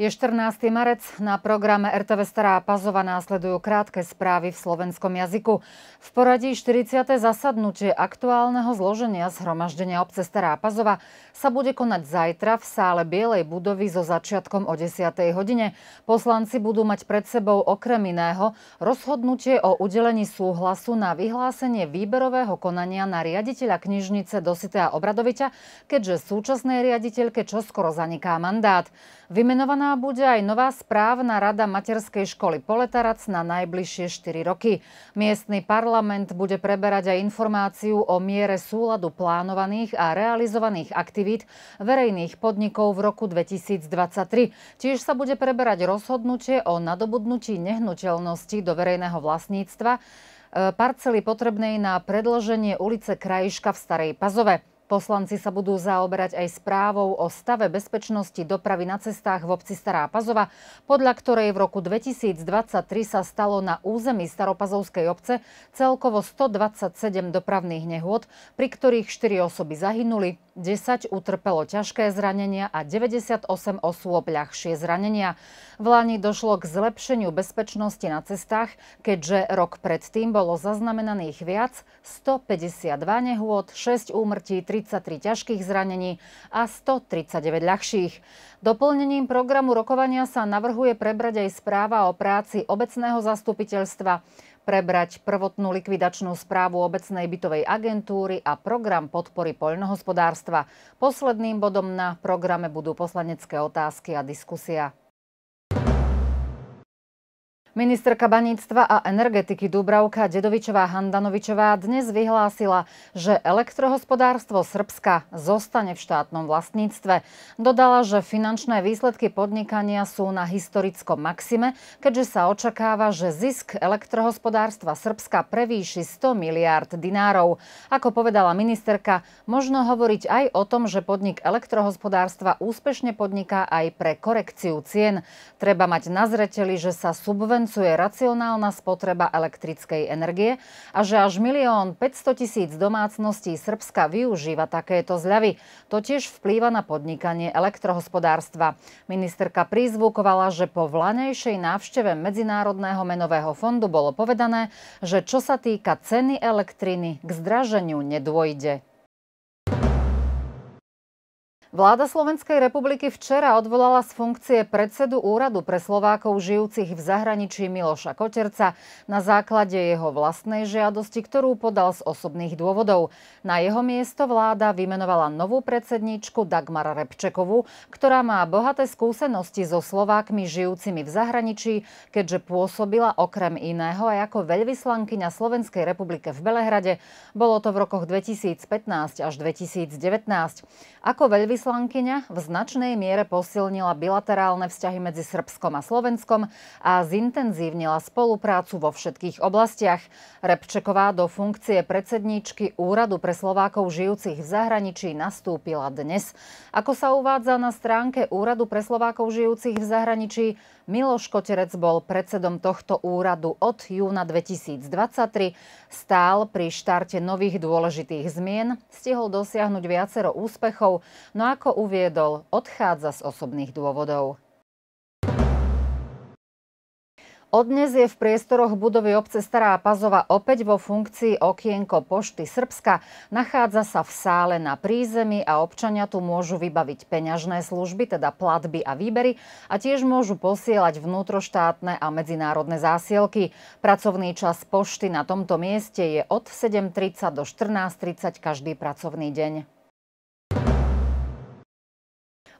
Je 14. marec, na programe RTV Stará Pazova následujú krátke správy v slovenskom jazyku. V poradí 40. zasadnutie aktuálneho zloženia zhromaždenia obce Stará Pazova sa bude konať zajtra v sále Bielej budovy so začiatkom o 10. hodine. Poslanci budú mať pred sebou okrem iného rozhodnutie o udelení súhlasu na vyhlásenie výberového konania na riaditeľa knižnice Dosita Obradoviťa, keďže súčasnej riaditeľke čoskoro zaniká mandát. Vymenovaná bude aj nová správna rada Materskej školy Poletarac na najbližšie 4 roky. Miestny parlament bude preberať aj informáciu o miere súladu plánovaných a realizovaných aktivít verejných podnikov v roku 2023. Tiež sa bude preberať rozhodnutie o nadobudnutí nehnuteľnosti do verejného vlastníctva e, parcely potrebnej na predloženie ulice Krajiška v Starej Pazove. Poslanci sa budú zaoberať aj správou o stave bezpečnosti dopravy na cestách v obci Stará Pazova, podľa ktorej v roku 2023 sa stalo na území Staropazovskej obce celkovo 127 dopravných nehôd, pri ktorých 4 osoby zahynuli, 10 utrpelo ťažké zranenia a 98 osôb ľahšie zranenia. V Lani došlo k zlepšeniu bezpečnosti na cestách, keďže rok predtým bolo zaznamenaných viac 152 nehôd, 6 úmrtí, 33 ťažkých zranení a 139 ľahších. Doplnením programu rokovania sa navrhuje prebrať aj správa o práci obecného zastupiteľstva, prebrať prvotnú likvidačnú správu obecnej bytovej agentúry a program podpory poľnohospodárstva. Posledným bodom na programe budú poslanecké otázky a diskusia. Ministerka baníctva a energetiky Dubravka Dedovičová Handanovičová dnes vyhlásila, že elektrohospodárstvo Srbska zostane v štátnom vlastníctve. Dodala, že finančné výsledky podnikania sú na historickom maxime, keďže sa očakáva, že zisk elektrohospodárstva Srbska prevýši 100 miliárd dinárov. Ako povedala ministerka, možno hovoriť aj o tom, že podnik elektrohospodárstva úspešne podniká aj pre korekciu cien. Treba mať na zreteli, že sa subvenujú subvencuje racionálna spotreba elektrickej energie a že až 1 500 tisíc domácností Srbska využíva takéto zľavy. To tiež vplýva na podnikanie elektrohospodárstva. Ministerka prizvukovala, že po vlanejšej návšteve Medzinárodného menového fondu bolo povedané, že čo sa týka ceny elektriny, k zdraženiu nedôjde. Vláda Slovenskej republiky včera odvolala z funkcie predsedu úradu pre Slovákov žijúcich v zahraničí Miloša Koterca na základe jeho vlastnej žiadosti, ktorú podal z osobných dôvodov. Na jeho miesto vláda vymenovala novú predsedničku Dagmar Repčekovú, ktorá má bohaté skúsenosti so Slovákmi žijúcimi v zahraničí, keďže pôsobila okrem iného aj ako veľvyslankyňa Slovenskej republike v Belehrade. Bolo to v rokoch 2015 až 2019. Ako veľvyslankyňa Veľvyslankyňa v značnej miere posilnila bilaterálne vzťahy medzi Srbskom a Slovenskom a zintenzívnila spoluprácu vo všetkých oblastiach. Repčeková do funkcie predsedníčky Úradu pre Slovákov žijúcich v zahraničí nastúpila dnes. Ako sa uvádza na stránke Úradu pre Slovákov žijúcich v zahraničí, Miloš Koterec bol predsedom tohto úradu od júna 2023, stál pri štarte nových dôležitých zmien, stihol dosiahnuť viacero úspechov, no ako uviedol, odchádza z osobných dôvodov. Od dnes je v priestoroch budovy obce Stará Pazova opäť vo funkcii okienko pošty Srbska. Nachádza sa v sále na prízemí a občania tu môžu vybaviť peňažné služby, teda platby a výbery a tiež môžu posielať vnútroštátne a medzinárodné zásielky. Pracovný čas pošty na tomto mieste je od 7.30 do 14.30 každý pracovný deň.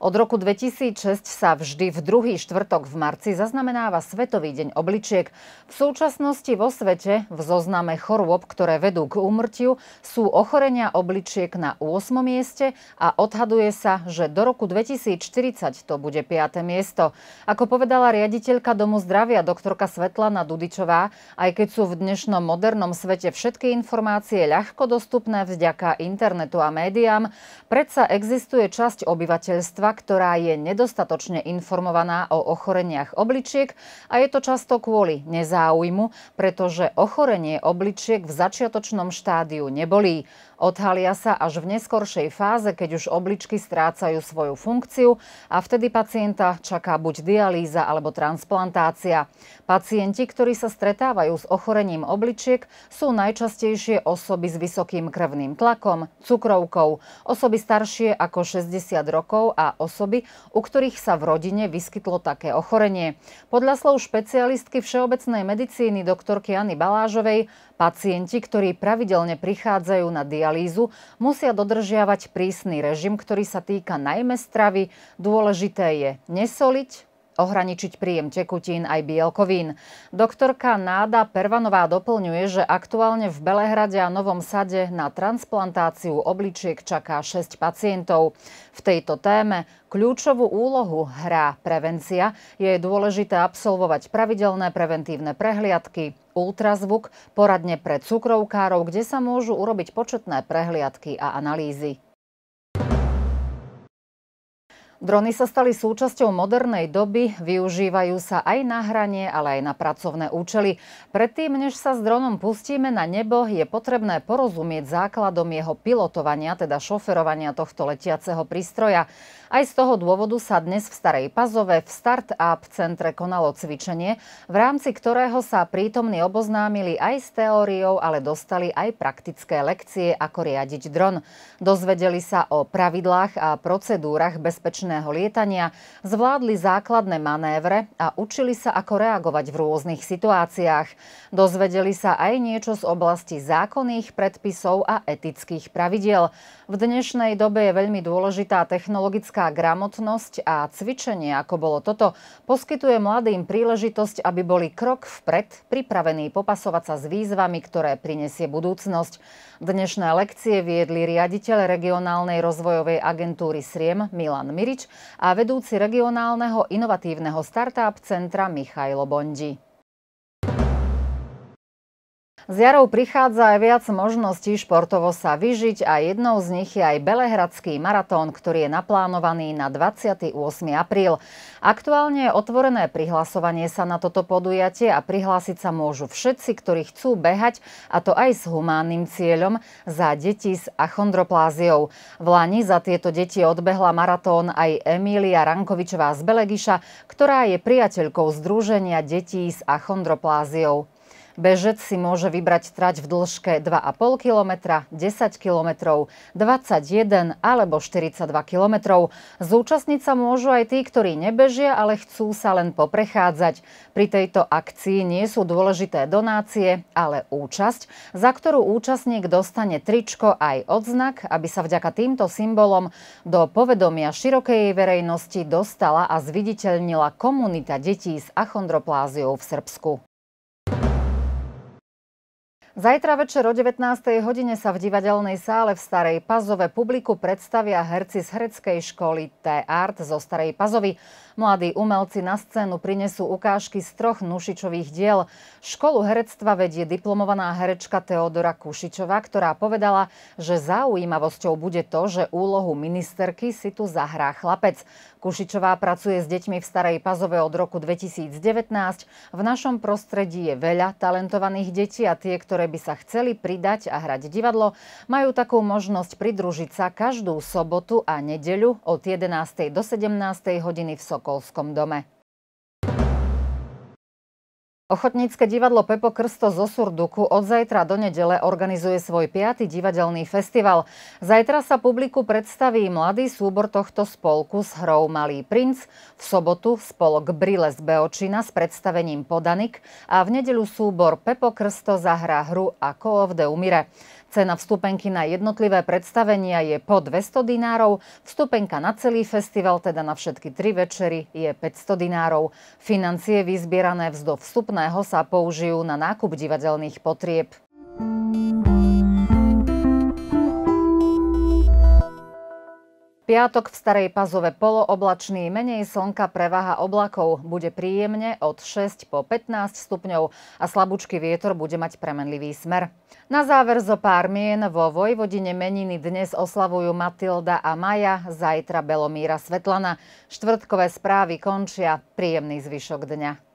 Od roku 2006 sa vždy v druhý štvrtok v marci zaznamenáva Svetový deň obličiek. V súčasnosti vo svete v zozname chorôb, ktoré vedú k úmrtiu, sú ochorenia obličiek na 8. mieste a odhaduje sa, že do roku 2040 to bude 5. miesto. Ako povedala riaditeľka Domu zdravia doktorka Svetlana Dudičová, aj keď sú v dnešnom modernom svete všetky informácie ľahko dostupné vďaka internetu a médiám, predsa existuje časť obyvateľstva, ktorá je nedostatočne informovaná o ochoreniach obličiek a je to často kvôli nezáujmu, pretože ochorenie obličiek v začiatočnom štádiu nebolí. Odhalia sa až v neskoršej fáze, keď už obličky strácajú svoju funkciu a vtedy pacienta čaká buď dialýza alebo transplantácia. Pacienti, ktorí sa stretávajú s ochorením obličiek, sú najčastejšie osoby s vysokým krvným tlakom, cukrovkou, osoby staršie ako 60 rokov a osoby, u ktorých sa v rodine vyskytlo také ochorenie. Podľa slov špecialistky všeobecnej medicíny doktorky Jany Balážovej, pacienti, ktorí pravidelne prichádzajú na dialýzu, musia dodržiavať prísny režim, ktorý sa týka najmä stravy. Dôležité je nesoliť, ohraničiť príjem tekutín aj bielkovín. Doktorka Náda Pervanová doplňuje, že aktuálne v Belehrade a Novom Sade na transplantáciu obličiek čaká 6 pacientov. V tejto téme kľúčovú úlohu hrá prevencia. Je dôležité absolvovať pravidelné preventívne prehliadky, ultrazvuk, poradne pre cukrovkárov, kde sa môžu urobiť početné prehliadky a analýzy. Drony sa stali súčasťou modernej doby, využívajú sa aj na hranie, ale aj na pracovné účely. Predtým, než sa s dronom pustíme na nebo, je potrebné porozumieť základom jeho pilotovania, teda šoferovania tohto letiaceho prístroja. Aj z toho dôvodu sa dnes v Starej Pazove v Startup centre konalo cvičenie, v rámci ktorého sa prítomní oboznámili aj s teóriou, ale dostali aj praktické lekcie, ako riadiť dron. Dozvedeli sa o pravidlách a procedúrach bezpečnosti bežného lietania zvládli základné manévre a učili sa, ako reagovať v rôznych situáciách. Dozvedeli sa aj niečo z oblasti zákonných predpisov a etických pravidiel v dnešnej dobe je veľmi dôležitá technologická gramotnosť a cvičenie, ako bolo toto, poskytuje mladým príležitosť, aby boli krok vpred pripravení popasovať sa s výzvami, ktoré prinesie budúcnosť. Dnešné lekcie viedli riaditeľ regionálnej rozvojovej agentúry Sriem Milan Mirič a vedúci regionálneho inovatívneho startup centra Michajlo Bondi. Z jarou prichádza aj viac možností športovo sa vyžiť a jednou z nich je aj Belehradský maratón, ktorý je naplánovaný na 28. apríl. Aktuálne je otvorené prihlasovanie sa na toto podujatie a prihlásiť sa môžu všetci, ktorí chcú behať, a to aj s humánnym cieľom za deti s achondropláziou. V Lani za tieto deti odbehla maratón aj Emília Rankovičová z Belegiša, ktorá je priateľkou Združenia detí s achondropláziou. Bežec si môže vybrať trať v dĺžke 2,5 km, 10 km, 21 alebo 42 km. Zúčastniť sa môžu aj tí, ktorí nebežia, ale chcú sa len poprechádzať. Pri tejto akcii nie sú dôležité donácie, ale účasť, za ktorú účastník dostane tričko aj odznak, aby sa vďaka týmto symbolom do povedomia širokej verejnosti dostala a zviditeľnila komunita detí s achondropláziou v Srbsku. Zajtra večer o 19. hodine sa v divadelnej sále v Starej Pazove publiku predstavia herci z hereckej školy T-Art zo Starej Pazovy. Mladí umelci na scénu prinesú ukážky z troch Nušičových diel. Školu herectva vedie diplomovaná herečka Teodora Kušičová, ktorá povedala, že zaujímavosťou bude to, že úlohu ministerky si tu zahrá chlapec. Kušičová pracuje s deťmi v Starej Pazove od roku 2019. V našom prostredí je veľa talentovaných detí a tie, ktoré ktoré by sa chceli pridať a hrať divadlo, majú takú možnosť pridružiť sa každú sobotu a nedeľu od 11. do 17. hodiny v Sokolskom dome. Ochotnícke divadlo Pepo Krsto zo Surduku od zajtra do nedele organizuje svoj piaty divadelný festival. Zajtra sa publiku predstaví mladý súbor tohto spolku s hrou Malý princ, v sobotu spolok Brile z Beočina s predstavením Podanik a v nedeľu súbor Pepo Krsto zahrá hru Ako of the Umire. Cena vstupenky na jednotlivé predstavenia je po 200 dinárov, vstupenka na celý festival, teda na všetky tri večery, je 500 dinárov. Financie vyzbierané vzdo vstupného sa použijú na nákup divadelných potrieb. piatok v Starej Pazove polooblačný, menej slnka prevaha oblakov. Bude príjemne od 6 po 15 stupňov a slabúčky vietor bude mať premenlivý smer. Na záver zo pár mien vo Vojvodine meniny dnes oslavujú Matilda a Maja, zajtra Belomíra Svetlana. Štvrtkové správy končia. Príjemný zvyšok dňa.